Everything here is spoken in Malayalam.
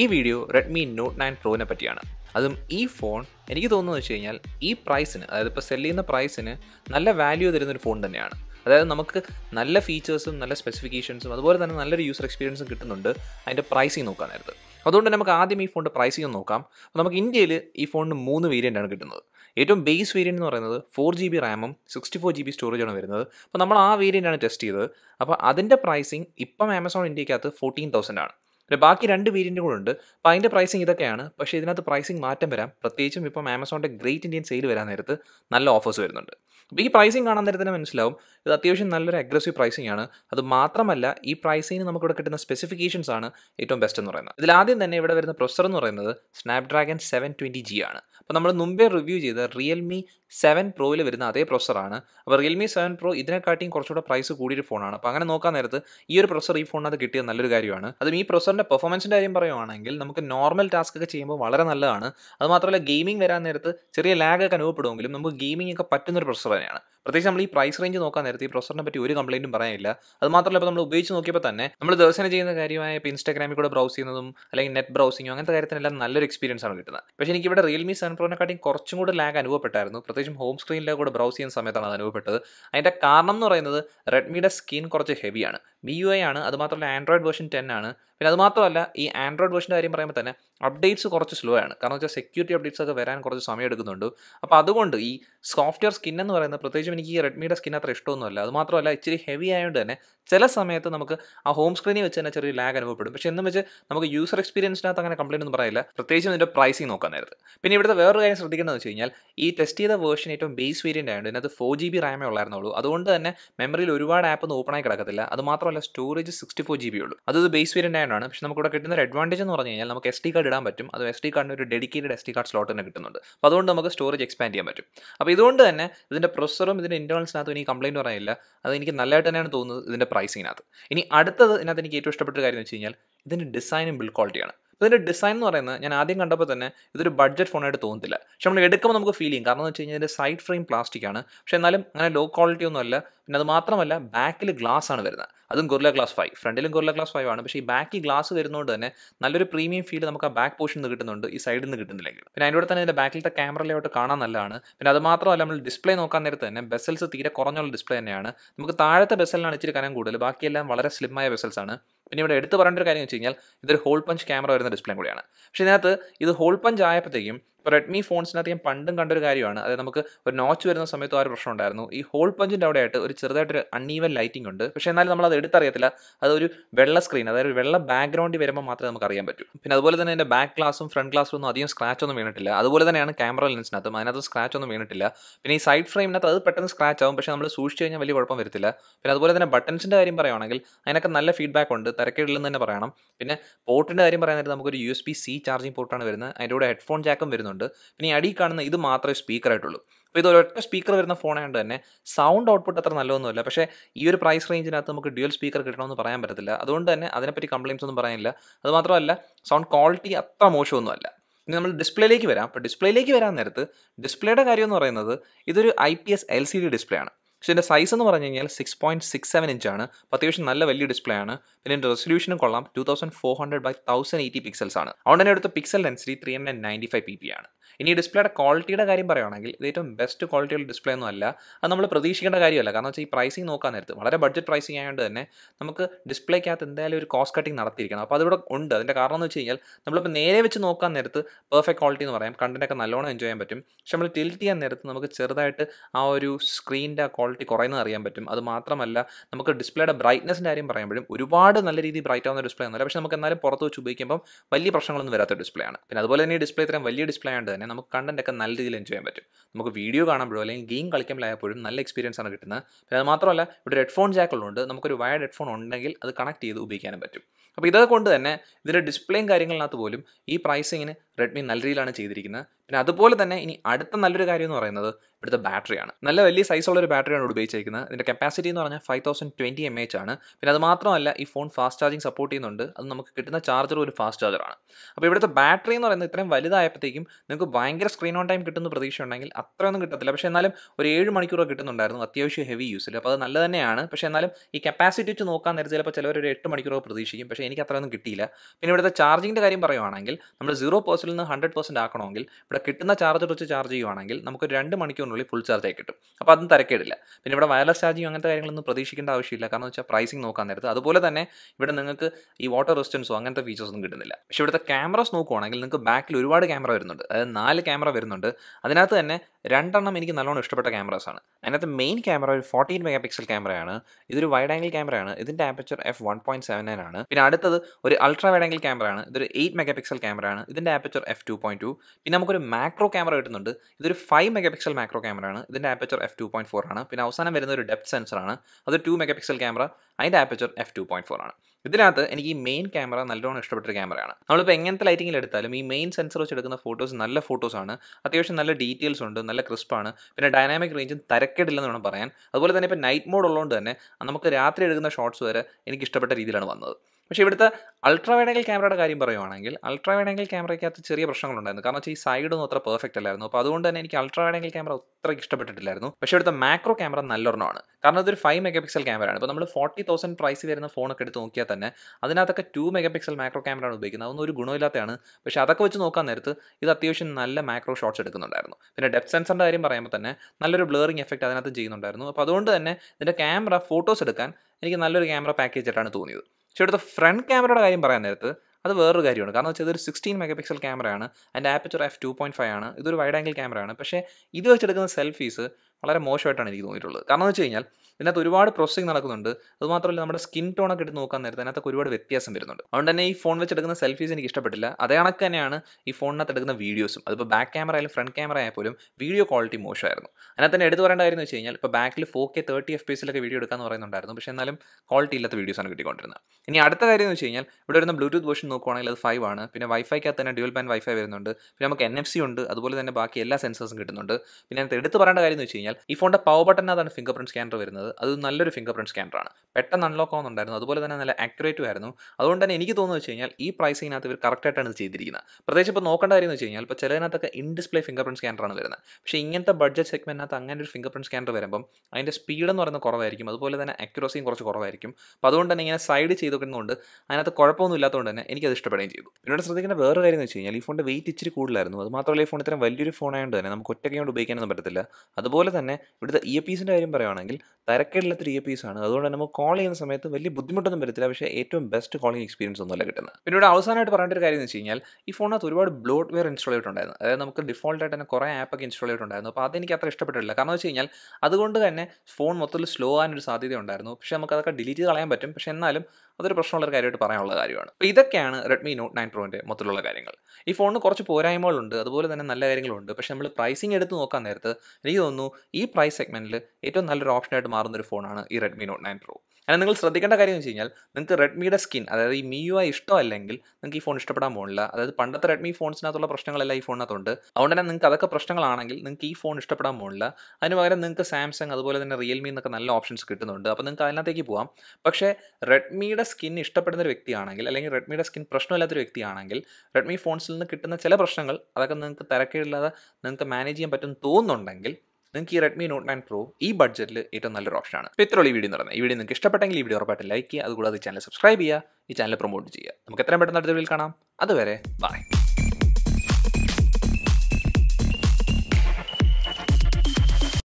ഈ വീഡിയോ റെഡ്മി നോട്ട് നയൻ പ്രോവിനെ പറ്റിയാണ് അതും ഈ ഫോൺ എനിക്ക് തോന്നുന്നു വെച്ച് കഴിഞ്ഞാൽ ഈ പ്രൈസിന് അതായത് ഇപ്പോൾ സെല്ല് ചെയ്യുന്ന പ്രൈസിന് നല്ല വാല്യൂ തരുന്നൊരു ഫോൺ തന്നെയാണ് അതായത് നമുക്ക് നല്ല ഫീച്ചേഴ്സും നല്ല സ്പെസിഫിക്കേഷൻസും അതുപോലെ തന്നെ നല്ലൊരു യൂസർ എക്സ്പീരിയൻസും കിട്ടുന്നുണ്ട് അതിൻ്റെ പ്രൈസിങ് നോക്കാൻ നേരത്ത് അതുകൊണ്ട് നമുക്ക് ആദ്യം ഈ ഫോണിൻ്റെ പ്രൈസിങ് നോക്കാം നമുക്ക് ഇന്ത്യയിൽ ഈ ഫോണിന് മൂന്ന് വേരിയൻ്റാണ് കിട്ടുന്നത് ഏറ്റവും ബേസ് വേരിയൻ്റ് എന്ന് പറയുന്നത് ഫോർ ജി ബി റാമും സിക്സ്റ്റി ഫോർ ജി ബി സ്റ്റോറേജാണ് വരുന്നത് അപ്പോൾ നമ്മൾ ആ വേരിയൻ്റാണ് ടെസ്റ്റ് ചെയ്തത് അപ്പോൾ അതിൻ്റെ പ്രൈസിങ് ഇപ്പം ആമസോൺ ഇന്ത്യക്കകത്ത് ഫോർട്ടീൻ തൗസൻഡ് ആണ് പിന്നെ ബാക്കി രണ്ട് വേരിയൻറ്റും കൂടെ ഉണ്ട് അപ്പോൾ അതിൻ്റെ പ്രൈസിങ് ഇതൊക്കെയാണ് പക്ഷേ ഇതിനകത്ത് പ്രൈസിങ് മാറ്റം വരാം പ്രത്യേകിച്ചും ഇപ്പം ആമസോണിൻ്റെ ഗ്രേറ്റ് ഇന്ത്യൻ സെയിൽ വരാൻ നേരത്ത് നല്ല ഓഫേഴ്സ് വരുന്നുണ്ട് അപ്പോൾ ഈ പ്രൈസിങ് കാണാൻ നേരത്തിന് മനസ്സിലാവും ഇത് അത്യാവശ്യം നല്ലൊരു അഗ്രസീവ് പ്രൈസിങ് ആണ് അത് മാത്രമല്ല ഈ പ്രൈസിങ്ങിന് നമുക്കിവിടെ കിട്ടുന്ന സ്പെസിഫിക്കേഷൻസ് ആണ് ഏറ്റവും ബെസ്റ്റ് എന്ന് പറയുന്നത് ഇതിൽ ആദ്യം തന്നെ ഇവിടെ വരുന്ന പ്രൊസർ എന്ന് പറയുന്നത് സ്നാപ്ഡ്രാഗൺ സെവൻ ട്വൻറ്റി ജി ആണ് അപ്പോൾ നമ്മൾ മുമ്പേ റിവ്യൂ ചെയ്ത റിയൽമി സെവൻ പ്രോയിൽ വരുന്ന അതേ പ്രൊസറാണ് അപ്പോൾ റിയൽമി സെവൻ പ്രോ ഇതിനെക്കാട്ടിയും കുറച്ചുകൂടെ പ്രൈസ് കൂടിയൊരു ഫോണാണ് അപ്പോൾ അങ്ങനെ നോക്കാൻ നേരത്ത് ഈ ഒരു പ്രൊസർ ഈ ഫോണിനകത്ത് കിട്ടിയത് നല്ലൊരു കാര്യമാണ് അതും ഈ പ്രൊസറിൻ്റെ പെർഫോമൻസിൻ്റെ കാര്യം പറയുവാണെങ്കിൽ നമുക്ക് നോർമൽ ടാസ്ക് ഒക്കെ ചെയ്യുമ്പോൾ വളരെ നല്ലതാണ് അതുമാത്രമല്ല ഗെയിമിംഗ് വരാൻ നേരത്ത് ചെറിയ ലാഗ് ഒക്കെ അനുഭവപ്പെടുമെങ്കിലും നമുക്ക് ഗെയിമിംഗ് ഒക്കെ പറ്റുന്ന ഒരു പ്രൊസർ തന്നെയാണ് പ്രത്യേകിച്ച് നമ്മൾ ഈ പ്രൈസ് റേഞ്ച് നോക്കാൻ നേരത്ത് ഈ പ്രൊസറിനെ പറ്റി ഒരു കംപ്ലൈൻറ്റും പറയാനില്ല അത് മാത്രമല്ല ഇപ്പോൾ നമ്മൾ ഉപയോഗിച്ച് നോക്കിയപ്പോൾ തന്നെ നമ്മൾ ദിവസേന ചെയ്യുന്ന കാര്യമായ ഇപ്പോൾ ഇൻസ്റ്റാഗ്രാമിൽ കൂടെ ബ്രൗസ് ചെയ്യുന്നതും അല്ലെങ്കിൽ നെറ്റ് ബ്രൗസിങ്ങും അങ്ങനത്തെ കാര്യത്തിനെല്ലാം നല്ലൊരു എക്സ്പീരിയൻസ് ആണ് കിട്ടുന്നത് പക്ഷേ എനിക്ക് ഇവിടെ റിയൽമി സെവൻ പ്രോനെക്കാട്ടിയും കുറച്ചും കൂടി ലാഗ് അനുഭവപ്പെട്ടായിരുന്നു പ്രത്യേകിച്ച് സ്റ്റോറേജും ഹോം സ്ക്രീനിലെ കൂടെ ബ്രൗസ് ചെയ്യുന്ന സമയത്താണ് അത് അനുഭവപ്പെട്ടത് അതിൻ്റെ കാരണം എന്ന് പറയുന്നത് റെഡ്മിയുടെ സ്ക്രീൻ കുറച്ച് ഹെവിയാണ് ബി യു ഐ ആണ് അതുമാത്രമല്ല ആൻഡ്രോയിഡ് വേർഷൻ ടെൻ ആണ് പിന്നെ അത് മാത്രമല്ല ഈ ആൻഡ്രോയിഡ് വേർഷൻ്റെ കാര്യം പറയുമ്പോൾ തന്നെ അപ്ഡേറ്റ്സ് കുറച്ച് സ്ലോ ആണ് കാരണം വെച്ചാൽ സെക്യൂരിറ്റി അപ്ഡേറ്റ്സ് ഒക്കെ വരാൻ കുറച്ച് സമയം എടുക്കുന്നുണ്ട് അപ്പോൾ അതുകൊണ്ട് ഈ സോഫ്റ്റ്വെയർ സ്കിൻ എന്ന് പറയുന്നത് പ്രത്യേകിച്ചും എനിക്ക് ഈ റെഡ്മിയുടെ സ്കിൻ അത്ര ഇഷ്ടമൊന്നുമല്ല അത് മാത്രമല്ല ഇച്ചിരി ഹെവി ആയതുകൊണ്ട് തന്നെ ചില സമയത്ത് നമുക്ക് ആ ഹോം സ്ക്രീനിൽ വെച്ച് തന്നെ ചെറിയ ലാഗ് അനുഭവപ്പെടും പക്ഷേ എന്നും വെച്ച് നമുക്ക് യൂസർ എക്സ്പീരിയൻസിനകത്ത് അങ്ങനെ കംപ്ലൈൻറ്റ് ഒന്നും പറയില്ല പ്രത്യേകിച്ച് ഇതിൻ്റെ പ്രൈസിങ് നോക്കാൻ നേരത്ത് പിന്നെ ഇവിടുത്തെ വേറൊരു കാര്യം ശ്രദ്ധിക്കേണ്ടതെന്ന് വെച്ച് കഴിഞ്ഞാൽ ഈ ടെസ്റ്റ് ചെയ്ത വേർഷൻ ഏറ്റവും ബേസ് വേരിയൻ്റ് ആയതുകൊണ്ട് ഇതിനകത്ത് ഫോർ ജി ബി റാമേ ഉള്ളായിരുന്നുള്ളൂ അതുകൊണ്ട് തന്നെ മെമ്മറിയിൽ ഒരുപാട് ആപ്പ് ഒന്നും ഓപ്പൺ ആയി കിടക്കത്തില്ല അത് മാത്രമല്ല storage sixty four G B ഉള്ളൂ അത് ബേസ് വേരിയൻ്റ് ആയതുകൊണ്ടാണ് പക്ഷേ നമുക്ക് ഇവിടെ കിട്ടുന്ന ഒരു അഡ്വാൻറ്റേജ് എന്ന് പറഞ്ഞു കഴിഞ്ഞാൽ നമുക്ക് എസ് ഡി കാർഡ് ഇടാൻ പറ്റും അത് എസ് ഡി കാർഡിന് ഒരു dedicated S D card slot തന്നെ കിട്ടുന്നുണ്ട് അപ്പോൾ അതുകൊണ്ട് നമുക്ക് സ്റ്റോറേജ് എക്സ്പാൻഡ് ചെയ്യാൻ പറ്റും അപ്പോൾ ഇതുകൊണ്ട് തന്നെ ഇതിൻ്റെ പ്രൊസറും ഇതിൻ്റെ ഇൻറ്റേണൽസിനകത്ത് ഇനി കംപ്ലയിൻറ്റ് പറയാനില്ല അത് എനിക്ക് നല്ലതായിട്ട് തന്നെയാണ് തോന്നുന്നത് ഇതിൻ്റെ പ്രൈസിങ്ങിനകത്ത് ഇനി അടുത്തത് ഇതിനകത്ത് എനിക്ക് ഏറ്റവും ഇഷ്ടപ്പെട്ട കാര്യം എന്ന് വെച്ച് കഴിഞ്ഞാൽ ഇതിൻ്റെ ഡിസൈനും ബിൽഡ് ക്വാളിറ്റിയാണ് ഇതിൻ്റെ ഡിസൈൻ എന്ന് പറയുന്നത് ഞാൻ ആദ്യം കണ്ടപ്പോൾ തന്നെ ഇതൊരു ബഡ്ജറ്റ് ഫോണായിട്ട് തോന്നുന്നില്ല പക്ഷെ നമ്മൾ എടുക്കുമ്പോൾ നമുക്ക് ഫീൽ ചെയ്യും കാരണം എന്ന് വെച്ച് കഴിഞ്ഞാൽ ഇതിൻ്റെ സൈഡ് ഫ്രെയിം പ്ലാസ്റ്റിക് ആണ് പക്ഷേ എന്നാലും അങ്ങനെ ലോ ക്വാളിറ്റി ഒന്നും അല്ല പിന്നെ അത് മാത്രമല്ല ബാക്കിൽ ഗ്ലാസ് ആണ് വരുന്നത് അതും ഗുർല ഗ്ലാസ് ഫൈവ് ഫ്രണ്ടിലും ഗുർല ഗ്ലാസ് ഫൈവ് ആണ് പക്ഷേ ഈ ബാക്കിൽ ഗ്ലാസ് വരുന്നതുകൊണ്ട് തന്നെ നല്ലൊരു പ്രീമിയം ഫീൽ നമുക്ക് ആ ബാക്ക് പോർഷൻ നിന്ന് കിട്ടുന്നുണ്ട് ഈ സൈഡിൽ നിന്ന് കിട്ടുന്നില്ലെങ്കിൽ പിന്നെ അതിൻ്റെ തന്നെ ഇതിൻ്റെ ബാക്കിലത്തെ ക്യാമറ ലേഔട്ട് കാണാൻ നല്ലതാണ് പിന്നെ അത് മാത്രമല്ല നമ്മൾ ഡിസ്പ്ലേ നോക്കാൻ നേരത്തെ തന്നെ ബെസൽസ് തീരെ കുറഞ്ഞുള്ള ഡിസ്പ്ലേ തന്നെയാണ് നമുക്ക് താഴത്തെ ബെസലിനാണ് ഇച്ചിരി കനം കൂടുതൽ ബാക്കിയെല്ലാം വളരെ സ്ലിമ്മായ ബെസൽസ് ആണ് പിന്നെ ഇവിടെ എടുത്ത് പറയേണ്ട ഒരു കാര്യം വെച്ച് കഴിഞ്ഞാൽ ഇതൊരു ഹോൾ പഞ്ച് ക്യാമറ വരുന്ന ഡിസ്പ്ലേ കൂടിയാണ് പക്ഷേ ഇതിനകത്ത് ഇത് ഹോൾ പഞ്ച് ആയപ്പോഴത്തേക്കും ഇപ്പോൾ റെഡ്മി ഫോൺസിനകത്ത് ഞാൻ പണ്ടും കണ്ടൊരു കാര്യമാണ് അതായത് നമുക്ക് ഒരു നോച്ച് വരുന്ന സമയത്ത് ആ ഒരു പ്രശ്നം ഉണ്ടായിരുന്നു ഈ ഹോൾ പഞ്ചിൻ്റെ അവിടെയായിട്ട് ഒരു ചെറുതായിട്ട് ഒരു അൺഈവൻ ലൈറ്റിംഗ് ഉണ്ട് പക്ഷേ എന്നാലും നമ്മൾ അത് എടുത്തറിയത്തില്ല അതൊരു വെള്ള സ്ക്രീൻ അതായത് ഒരു വെള്ള ബാക്ക്ഗ്രൗണ്ടിൽ വരുമ്പോൾ മാത്രമേ നമുക്ക് അറിയാൻ പറ്റൂ പിന്നെ അതുപോലെ തന്നെ എൻ്റെ ബാക്ക് ക്ലാസ്സും ഫ്രണ്ട് ക്ലാസ്സും ഒന്നും അധികം സ്ക്രാച്ച് ഒന്നും വീണിട്ടില്ല അതുപോലെ തന്നെയാണ് ക്യാമറ ലെൻസിനകത്തും അതിനകത്ത് സ്ക്രാച്ച് ഒന്നും വീണിട്ടില്ല പിന്നെ ഈ സൈഡ് ഫ്രെയിമിനകത്ത് അത് പെട്ടെന്ന് സ്ക്രാച്ച് ആവും പക്ഷേ നമ്മൾ സൂക്ഷിച്ച് കഴിഞ്ഞാൽ വലിയ കുഴപ്പം വരത്തില്ല പിന്നെ അതുപോലെ തന്നെ ബട്ടൺസിൻ്റെ കാര്യം പറയുകയാണെങ്കിൽ അതിനൊക്കെ നല്ല ഫീഡ്ബാക്ക് ഉണ്ട് തിരക്കേടില്ലെന്ന് തന്നെ പറയണം പിന്നെ പോർട്ടിൻ്റെ കാര്യം പറയാൻ നേരത്തെ നമുക്കൊരു U S B C charging പോർട്ടാണ് വരുന്നത് അതിൻ്റെ കൂടെ ഹെഡ്ഫോൺ ജാക്കും വരുന്നുണ്ട് വരുന്നുണ്ട് പിന്നെ ഈ അടി കാണുന്ന ഇത് മാത്രമേ സ്പീക്കറായിട്ടുള്ളൂ അപ്പോൾ ഇത് ഒരൊറ്റ സ്പീക്കർ വരുന്ന ഫോണായതുകൊണ്ട് തന്നെ സൗണ്ട് ഔട്ട്പുട്ട് അത്ര നല്ലതൊന്നുമില്ല പക്ഷേ ഈ ഒരു പ്രൈസ് റേഞ്ചിനകത്ത് നമുക്ക് ഡ്യുവൽ സ്പീക്കർ കിട്ടണമെന്ന് പറയാൻ പറ്റത്തില്ല അതുകൊണ്ട് തന്നെ അതിനെപ്പറ്റി കംപ്ലയിൻസ് ഒന്നും പറയാനില്ല അത് മാത്രമല്ല സൗണ്ട് ക്വാളിറ്റി അത്ര മോശമൊന്നുമല്ല ഇനി നമ്മൾ ഡിസ്പ്ലേയിലേക്ക് വരാം അപ്പോൾ ഡിസ്പ്ലേയിലേക്ക് വരാൻ നേരത്ത് ഡിസ്പ്ലേയുടെ കാര്യം എന്ന് പറയുന്നത് ഇതൊരു I P S L C D display ആണ് പക്ഷേ ഇതിൻ്റെ സൈസ് എന്ന് പറഞ്ഞു കഴിഞ്ഞാൽ സിക്സ് പോയിൻറ്റ് സിക്സ് സെവൻ ഇഞ്ചാണ് അത്യാവശ്യം നല്ല വലിയ ഡിസ്പ്ലേ ആണ് പിന്നെ ഇതിൻ്റെ റെസൊല്യൂഷനും കൊള്ളാം two thousand four hundred by thousand eighty pixels ആണ് അതുകൊണ്ട് തന്നെ അടുത്ത pixel density three hundred ninety five P P ആണ് ഇനി ഡിസ്പ്ലേയുടെ ക്വാളിറ്റിയുടെ കാര്യം പറയുകയാണെങ്കിൽ ഇത് ഏറ്റവും ബെസ്റ്റ് ക്വാളിറ്റിയുള്ള ഡിസ്പ്ലേ ഒന്നും അല്ല അത് നമ്മൾ പ്രതീക്ഷിക്കേണ്ട കാര്യമല്ല കാരണം വെച്ചാൽ ഈ പ്രൈസിങ് നോക്കാൻ നേരത്ത് വളരെ ബഡ്ജറ്റ് പ്രൈസിങ് ആയതുകൊണ്ട് തന്നെ നമുക്ക് ഡിസ്പ്ലേക്കകത്ത് എന്തായാലും ഒരു കോസ്റ്റ് കട്ടിങ് നടത്തിയിരിക്കണം അപ്പോൾ അതിവിടെ ഉണ്ട് അതിൻ്റെ കാരണം എന്ന് വെച്ച് കഴിഞ്ഞാൽ നമ്മളിപ്പോൾ നേരെ വെച്ച് നോക്കാൻ നേരത്ത് പെർഫെക്റ്റ് ക്വാളിറ്റി എന്ന് പറയാം കണ്ടൻറ്റൊക്കെ നല്ലോണം എൻജോയ് ചെയ്യാൻ പറ്റും പക്ഷെ നമ്മൾ ടിൽറ്റ് ചെയ്യാൻ നേരത്ത് നമുക്ക് ചെറുതായിട്ട് ആ ഒരു സ്ക്രീനിൻ്റെ ക്വാളിറ്റി കുറയുന്നത് അറിയാൻ പറ്റും അത് മാത്രമല്ല നമുക്ക് ഡിസ്പ്ലേയുടെ ബ്രൈറ്റ്നസിൻ്റെ കാര്യം പറയുമ്പോഴും ഒരുപാട് നല്ല രീതിയിൽ ബ്രൈറ്റ് ആവുന്ന ഡിസ്പ്ലേ ഒന്നുമില്ല പക്ഷെ നമുക്ക് എന്നാലും പുറത്ത് വെച്ച് ഉപയോഗിക്കുമ്പോൾ വലിയ പ്രശ്നങ്ങളൊന്നും വരാത്ത ഡിസ്പ്ലേ ആണ് പിന്നെ അതുപോലെ തന്നെ ഈ ഡിസ്പ്ലേ ഇത്രയും വലിയ ഡിസ്പ്ലേ ആയതുകൊണ്ട് തന്നെ നമുക്ക് കണ്ടന്റ് ഒക്കെ നല്ല രീതിയിൽ എൻജോയ് ചെയ്യാൻ പറ്റും നമുക്ക് വീഡിയോ കാണുമ്പോഴോ അല്ലെങ്കിൽ ഗെയിം കളിക്കുമ്പോഴായപ്പോഴും നല്ല എക്സ്പീരിയൻസ് ആണ് കിട്ടുന്നത് പിന്നെ അത് മാത്രമല്ല ഇവിടെ ഹെഡ്ഫോൺ ജാക്കുള്ളതുകൊണ്ട് നമുക്കൊരു വയർഡ് ഹെഡ്ഫോൺ ഉണ്ടെങ്കിൽ അത് കണക്ട് ചെയ്ത് ഉപയോഗിക്കാനും പറ്റും അപ്പോൾ ഇതുകൊണ്ട് തന്നെ ഇതിൻ്റെ ഡിസ്പ്ലേയും കാര്യങ്ങളിനകത്ത് പോലും ഈ പ്രൈസിങ്ങിന് റെഡ്മി നല്ല രീതിയിലാണ് ചെയ്തിരിക്കുന്നത് പിന്നെ അതുപോലെ തന്നെ ഇനി അടുത്ത നല്ലൊരു കാര്യം എന്ന് പറയുന്നത് ഇവിടുത്തെ ബാറ്ററിയാണ് നല്ല വലിയ സൈസുള്ള ഒരു ബാറ്ററിയാണ് ഉപയോഗിച്ചിരിക്കുന്നത് ഇതിൻ്റെ കപ്പാസിറ്റി എന്ന് പറഞ്ഞാൽ five thousand twenty M H ആണ് പിന്നെ അത് മാത്രമല്ല ഈ ഫോൺ ഫാസ്റ്റ് ചാർജിങ് സപ്പോർട്ട് ചെയ്യുന്നുണ്ട് അത് നമുക്ക് കിട്ടുന്ന ചാർജർ ഒരു ഫാസ്റ്റ് ചാർജറാണ് അപ്പോൾ ഇവിടുത്തെ ബാറ്ററി എന്ന് പറയുന്നത് ഇത്രയും വലുതായപ്പോഴത്തേക്കും നിങ്ങൾക്ക് ഭയങ്കര സ്ക്രീൻ ഓൺ ടൈം കിട്ടുന്ന പ്രതീക്ഷ ഉണ്ടെങ്കിൽ അത്രയൊന്നും കിട്ടത്തില്ല പക്ഷേ എന്നാലും ഒരു ഏഴ് മണിക്കൂറൊക്കെ കിട്ടുന്നുണ്ടായിരുന്നു അത്യാവശ്യം ഹെവി യൂസിൽ അപ്പോൾ അത് നല്ല തന്നെയാണ് പക്ഷേ എന്നാലും ഈ കപ്പാസിറ്റി വെച്ച് നോക്കാൻ നേരത്തെ ചിലപ്പോൾ ചിലവർ ഒരു എട്ട് മണിക്കൂറോ പ്രതീക്ഷിക്കും പക്ഷേ എനിക്ക് അത്രയൊന്നും കിട്ടിയില്ല പിന്നെ ഇവിടുത്തെ ചാർജിങ്ങിൻ്റെ കാര്യം പറയുവാണെങ്കിൽ നമ്മൾ സീറോ പെർസെൻറ്റിൽ നിന്ന് ഹൺഡ്രഡ് പെർസെൻറ്റ് ആക്കണമെങ്കിൽ ഇവിടെ കിട്ടുന്ന ചാർജർ വെച്ച് ചാർജ് ചെയ്യുവാണെങ്കിൽ നമുക്ക് രണ്ട് മണിക്കൂറിനുള്ളിൽ ഫുൾ ചാർജ് ആയി കിട്ടും അപ്പോൾ അതും തിരക്കേടില്ല പിന്നെ ഇവിടെ വയർലെസ് ചാർജിങ് അങ്ങനത്തെ കാര്യങ്ങളൊന്നും പ്രതീക്ഷിക്കേണ്ട ആവശ്യമില്ല കാരണം വെച്ചാൽ പ്രൈസിങ് നോക്കാൻ നേരത്തെ അതുപോലെ തന്നെ ഇവിടെ നിങ്ങൾക്ക് ഈ വാട്ടർ റെസിസ്റ്റൻസോ അങ്ങനത്തെ ഫീച്ചേഴ്സും കിട്ടുന്നില്ല പക്ഷേ ഇവിടുത്തെ ക്യാമറസ് നോക്കുവാണെങ്കിൽ നിങ്ങൾക്ക് ബാക്കിൽ ഒരുപാട് ക്യാമറ വരുന്നുണ്ട് അതായത് നാല് ക്യാമറ വരുന്നുണ്ട് അതിനകത്ത് തന്നെ രണ്ടെണ്ണം എനിക്ക് നല്ലോണം ഇഷ്ടപ്പെട്ട ക്യാമറസ് ആണ് അതിനകത്ത് മെയിൻ ക്യാമറ ഒരു ഫോർട്ടീൻ മെഗാ പിക്സൽ ക്യാമറയാണ് ഇതൊരു വൈഡ് ആംഗിൾ ക്യാമറയാണ് ഇതിൻ്റെ aperture F one point seven nine ആണ് പിന്നെ അടുത്തത് ഒരു അൾട്രാ വൈഡ് ആംഗിൾ ക്യാമറയാണ് ഇതൊരു എയ്റ്റ് മെഗാ പിക്സൽ ക്യാമറയാണ് ഇതിൻ്റെ aperture aperture F two point two പിന്നെ നമുക്കൊരു മാക്രോ ക്യാമറ കിട്ടുന്നുണ്ട് ഇതൊരു five mega pixel macro camera ആണ് ഇതിൻ്റെ aperture F two point four ആണ് പിന്നെ അവസാനം വരുന്ന ഒരു ഡെപ്ത് സെൻസർ ആണ് അത് ടു മെഗാ പിക്സൽ ക്യാമറ അതിൻ്റെ aperture F two point four ആണ് ഇതിനകത്ത് എനിക്ക് ഈ മെയിൻ ക്യാമറ നല്ലോണം ഇഷ്ടപ്പെട്ടൊരു ക്യാമറയാണ് നമ്മളിപ്പോൾ എങ്ങനത്തെ ലൈറ്റിങ്ങിൽ എടുത്താലും ഈ മെയിൻ സെൻസർ വെച്ച് എടുക്കുന്ന ഫോട്ടോസ് നല്ല ഫോട്ടോസ് ആണ് അത്യാവശ്യം നല്ല ഡീറ്റെയിൽസ് ഉണ്ട് നല്ല ക്രിസ്പാണ് പിന്നെ ഡൈനാമിക് റേഞ്ചും തരക്കേടില്ലെന്ന് വേണം പറയാൻ അതുപോലെ തന്നെ ഇപ്പോൾ നൈറ്റ് മോഡ് ഉള്ളതുകൊണ്ട് തന്നെ നമുക്ക് രാത്രി എടുക്കുന്ന ഷോട്ട്സ് വരെ എനിക്ക് ഇഷ്ടപ്പെട്ട രീതിയിലാണ് വന്നത് പക്ഷേ ഇവിടുത്തെ അൾട്രാ വൈഡ് ആംഗിൾ ക്യാമറയുടെ കാര്യം പറയുവാണെങ്കിൽ അൾട്രാ വൈഡ് ആംഗിൾ ക്യാമറയ്ക്കകത്ത് ചെറിയ പ്രശ്നങ്ങളുണ്ടായിരുന്നു കാരണം വെച്ചാൽ ഈ സൈഡൊന്നും അത്ര പെർഫെക്റ്റ് അല്ലായിരുന്നു അപ്പോൾ അതുകൊണ്ട് തന്നെ എനിക്ക് അൾട്രാ വൈഡ് ആംഗിൾ ക്യാമറ അത്ര ഇഷ്ടപ്പെട്ടിട്ടില്ലായിരുന്നു പക്ഷേ ഇവിടുത്തെ മാക്രോ ക്യാമറ നല്ലൊരെണ്ണമാണ് കാരണം ഇതൊരു ഫൈവ് മെഗാ പിക്സൽ ക്യാമറയാണ് ഇപ്പോൾ നമ്മൾ ഫോർട്ടി തൗസൻഡ് പ്രൈസ് വരുന്ന ഫോണൊക്കെ എടുത്ത് നോക്കിയാൽ തന്നെ അതിനകത്തൊക്കെ two mega pixel macro camera ആണ് ഉപയോഗിക്കുന്നത് അതൊന്നും ഒരു ഗുണമില്ലാത്തതാണ് പക്ഷേ അതൊക്കെ വെച്ച് നോക്കാൻ നേരത്ത് ഇത് അത്യാവശ്യം നല്ല മാക്രോ ഷോട്ട്സ് എടുക്കുന്നുണ്ടായിരുന്നു പിന്നെ ഡെപ്ത് സെൻസറിൻ്റെ കാര്യം പറയുമ്പോൾ തന്നെ നല്ലൊരു ബ്ലറിംഗ് എഫക്റ്റ് അതിനകത്ത് ചെയ്യുന്നുണ്ടായിരുന്നു അപ്പോൾ അതുകൊണ്ട് തന്നെ ഇതിൻ്റെ ക്യാമറ ഫോട്ടോസ് എടുക്കാൻ എനിക്ക് നല്ലൊരു ക്യാമറ പാക്കേജ് ആയിട്ടാണ് തോന്നിയത് പക്ഷേ അടുത്ത ഫ്രണ്ട് ക്യാമറയുടെ കാര്യം പറയാൻ നേരത്ത് അത് വേറൊരു കാര്യമാണ് കാരണം വെച്ചാൽ ഇതൊരു സിക്സ്റ്റീൻ മെഗാ പിക്സൽ ക്യാമറയാണ് അതിൻ്റെ aperture F two point five ആണ് ഇതൊരു വൈഡ് ആംഗിൾ ക്യാമറയാണ് പക്ഷേ ഇത് വെച്ചെടുക്കുന്ന സെൽഫീസ് വളരെ മോശമായിട്ടാണ് എനിക്ക് തോന്നിയിട്ടുള്ളത് കാരണം എന്ന് വെച്ച് കഴിഞ്ഞാൽ ഇതിനകത്ത് ഒരുപാട് പ്രോസസ്സിംഗ് നടക്കുന്നുണ്ട് അതുമാത്രമല്ല നമ്മുടെ സ്കിൻ ടോണൊക്കെ എടുത്ത് നോക്കാൻ നേരത്തെ അതിനകത്ത് ഒരുപാട് വ്യത്യാസം വരുന്നുണ്ട് അതുകൊണ്ട് തന്നെ ഈ ഫോൺ വെച്ച് എടുക്കുന്ന സെൽഫീസ് എനിക്ക് ഇഷ്ടപ്പെട്ടില്ല അതേ കണക്ക് തന്നെയാണ് ഈ ഫോണിനകത്ത് എടുക്കുന്ന വീഡിയോസും അതിപ്പോൾ ബാക്ക് ക്യാമറ ആയാലും ഫ്രണ്ട് ക്യാമറ ആയാൽ പോലും വീഡിയോ ക്വാളിറ്റി മോശമായിരുന്നു അതിനകത്ത് തന്നെ എടുത്തു പറയേണ്ടതായിരുന്നു വെച്ച് കഴിഞ്ഞാൽ ഇപ്പോൾ ബാക്കിൽ ഫോർ കെ തേർട്ടി എഫ് പേസിലൊക്കെ വീഡിയോ എടുക്കാൻ പറയുന്നുണ്ടായിരുന്നു പക്ഷേ എന്നാലും ക്വാളിറ്റി ഇല്ലാത്ത വീഡിയോസാണ് കിട്ടിക്കൊണ്ടിരുന്നത് ഇനി അടുത്ത കാര്യം എന്ന് വെച്ച് കഴിഞ്ഞാൽ ഇവിടെ വരുന്ന ബ്ലൂടൂത്ത് വേർഷൻ നോക്കുവാണെങ്കിൽ അത് ഫൈവ് ആണ് പിന്നെ വൈഫൈക്കകത്ത് തന്നെ ഡ്യൂൽ ബാൻഡ് വൈഫൈ വരുന്നുണ്ട് പിന്നെ നമുക്ക് എൻ എഫ് സി ഉണ്ട് അതുപോലെ തന്നെ ബാക്കി എല്ലാ സെൻസേഴ്സും കിട്ടുന്നുണ്ട് പിന്നെ അതിനകത്ത് എടുത്ത് പറയേണ്ട കാര്യം എന്ന് വെച്ച് കഴിഞ്ഞാൽ കഴിഞ്ഞാൽ ഈ ഫോണിൻ്റെ പവർ ബട്ടനകത്താണ് ഫിംഗർ പ്രിൻറ്റ് സ്കാനർ വരുന്നത് അത് നല്ലൊരു ഫിംഗർ പ്രിൻറ്റ് സ്കാനറാണ് പെട്ടെന്ന് അൺലോക്ക് ആവുന്നുണ്ടായിരുന്നു അതുപോലെ തന്നെ നല്ല ആക്യുറേറ്റും ആയിരുന്നു അതുകൊണ്ട് തന്നെ എനിക്ക് തോന്നുന്നു വെച്ച് കഴിഞ്ഞാൽ ഈ പ്രൈസിനകത്ത് ഇവർ കറക്റ്റായിട്ടാണ് ഇത് ചെയ്തിരിക്കുന്നത് പ്രത്യേകിച്ച് ഇപ്പോൾ നോക്കേണ്ട കാര്യം വെച്ച് കഴിഞ്ഞാൽ ഇപ്പോൾ ചിലതിനകത്തൊക്കെ ഇൻ ഡിസ്പ്ലേ ഫിംഗർ പ്രിൻറ്റ് സ്കാനറാണ് വരുന്നത് പക്ഷേ ഇങ്ങനത്തെ ബഡ്ജറ്റ് സെഗ്മെൻറ്റിനകത്ത് അങ്ങനെ ഒരു ഫിംഗർ പ്രിൻറ്റ് സ്കാനർ വരുമ്പം അതിൻ്റെ സ്പീഡ് എന്ന് പറയുന്നത് കുറവായിരിക്കും അതുപോലെ തന്നെ അക്യുറസിയും കുറച്ച് കുറവായിരിക്കും അപ്പോൾ അതുകൊണ്ട് തന്നെ ഇങ്ങനെ സൈഡ് ചെയ്ത് അതിനകത്ത് കുഴപ്പമൊന്നും ഇല്ലാത്തതുകൊണ്ട് തന്നെ എനിക്കത് ഇഷ്ടപ്പെടുകയും ചെയ്തു പിന്നീട് ശ്രദ്ധിക്കേണ്ട വേറെ കാര്യം എന്ന് വെച്ച് കഴിഞ്ഞാൽ ഈ ഫോണിൻ്റെ വെയിറ്റ് ഇച്ചിരി കൂടുതലായിരുന്നു അത് മാത്രമല്ല ഈ ഫോൺ ഇത്രയും വലിയൊരു ഫോൺ ആയതുകൊണ്ട് തന്നെ നമുക്ക് ഒറ്റയ്ക്ക് കൊണ്ട് ഉപയോഗിക്കാനൊന്നും പറ്റത്തില്ല അതുപോലെ തന്നെ ഇവിടുത്തെ ഇ പീസിൻ്റെ കാര്യം പറയുകയാണെങ്കിൽ തിരക്കേടില്ലാത്തൊരു ഇ പീസാണ് അതുകൊണ്ട് തന്നെ നമുക്ക് കോൾ ചെയ്യുന്ന സമയത്ത് വലിയ ബുദ്ധിമുട്ടൊന്നും വരത്തില്ല പക്ഷേ ഏറ്റവും ബെസ്റ്റ് കോളിംഗ് എക്സ്പീരിയൻസ് ഒന്നുമല്ല കിട്ടുന്നത് പിന്നെ ഇവിടെ അവസാനമായിട്ട് പറഞ്ഞിട്ട് ഒരു കാര്യം എന്ന് വെച്ച് കഴിഞ്ഞാൽ ഈ ഫോണിനകത്ത് ഒരുപാട് ബ്ലോഡ് വെയർ ഇൻസ്റ്റാൾ ചെയ്തിട്ടുണ്ടായിരുന്നു അതായത് നമുക്ക് ഡിഫോൾട്ടായിട്ട് തന്നെ കുറേ ആപ്പൊക്കെ ഇൻസ്റ്റാൾ ചെയ്തിട്ടുണ്ടായിരുന്നു അപ്പോൾ അതെനിക്ക് അത്ര ഇഷ്ടപ്പെട്ടിട്ടില്ല കാരണം വെച്ച് കഴിഞ്ഞാൽ അതുകൊണ്ട് തന്നെ ഫോൺ മൊത്തത്തിൽ സ്ലോ ആകാനൊരു സാധ്യത ഉണ്ടായിരുന്നു പക്ഷേ നമുക്ക് അതൊക്കെ ഡിലീറ്റ് കളയാൻ പറ്റും പക്ഷേ എന്നാലും അതൊരു പ്രശ്നമുള്ള കാര്യമായിട്ട് പറയാനുള്ള കാര്യമാണ് അപ്പോൾ ഇതൊക്കെയാണ് റെഡ്മി നോട്ട് നയൻ പ്രോൻ്റെ മൊത്തത്തിലുള്ള കാര്യങ്ങൾ ഈ ഫോണിന് കുറച്ച് പോരായ്മകളുണ്ട് അതുപോലെ തന്നെ നല്ല കാര്യങ്ങളുണ്ട് പക്ഷേ നമ്മൾ പ്രൈസിങ് എടുത്ത് നോക്കാൻ നേരത്ത് എനിക്ക് തോന്നുന്നു ഈ പ്രൈസ് സെഗ്മെൻറ്റിൽ ഏറ്റവും നല്ലൊരു ഓപ്ഷനായിട്ട് മാറുന്ന ഒരു ഫോണാണ് ഈ റെഡ്മി നോട്ട് നയൻ പ്രോ കാരണം നിങ്ങൾ ശ്രദ്ധിക്കേണ്ട കാര്യം എന്ന് വെച്ച് കഴിഞ്ഞാൽ നിങ്ങൾക്ക് റെഡ്മിയുടെ സ്കിൻ അതായത് ഈ മിയു ഐ ഇഷ്ടമല്ലെങ്കിൽ നിങ്ങൾക്ക് ഈ ഫോൺ ഇഷ്ടപ്പെടാൻ പോകുന്നില്ല അതായത് പണ്ടത്തെ റെഡ്മി ഫോൺസിനകത്തുള്ള പ്രശ്നങ്ങളെല്ലാം ഈ ഫോണിനകത്തുണ്ട് അതുകൊണ്ട് തന്നെ നിങ്ങൾക്ക് അതൊക്കെ പ്രശ്നങ്ങളാണെങ്കിൽ നിങ്ങൾക്ക് ഈ ഫോൺ ഇഷ്ടപ്പെടാൻ പോകുന്നില്ല അതിന് പകരം നിങ്ങൾക്ക് സാംസങ് അതുപോലെ തന്നെ റിയൽമി എന്നൊക്കെ നല്ല ഓപ്ഷൻസ് കിട്ടുന്നുണ്ട് അപ്പോൾ നിങ്ങൾക്ക് അതിനകത്തേക്ക് പോകാം പക്ഷേ റെഡ്മിയുടെ സ്കിൻ ഇഷ്ടപ്പെടുന്ന ഒരു വ്യക്തിയാണെങ്കിൽ അല്ലെങ്കിൽ റെഡ്മിയുടെ സ്കിൻ പ്രശ്നമില്ലാത്തൊരു വ്യക്തിയാണെങ്കിൽ റെഡ്മി ഫോൺസിൽ നിന്ന് കിട്ടുന്ന ചില പ്രശ്നങ്ങൾ അതൊക്കെ നിങ്ങൾക്ക് തിരക്കേടില്ലാതെ നിങ്ങൾക്ക് മാനേജ് ചെയ്യാൻ പറ്റും തോന്നുന്നുണ്ടെങ്കിൽ നിങ്ങൾക്ക് ഈ റെഡ്മി നോട്ട് നയൻ പ്രോ ഈ ബഡ്ജറ്റിൽ ഏറ്റവും നല്ലൊരു ഓപ്ഷനാണ് ഇപ്പോൾ ഇത്രയുള്ള വീഡിയോ നടന്നത് ഈ വീഡിയോ നിങ്ങൾക്ക് ഇഷ്ടപ്പെട്ടെങ്കിൽ ഈ വീഡിയോ ഉറപ്പായിട്ട് ലൈക്ക് ചെയ്യുക അതുകൂടാതെ ചാനൽ സബ്സ്ക്രൈബ് ചെയ്യുക ഈ ചാനൽ പ്രൊമോട്ട് ചെയ്യുക നമുക്ക് എത്രയും പെട്ടെന്ന് അടുത്ത വീഡിയോയിൽ കാണാം അതുവരെ ബൈ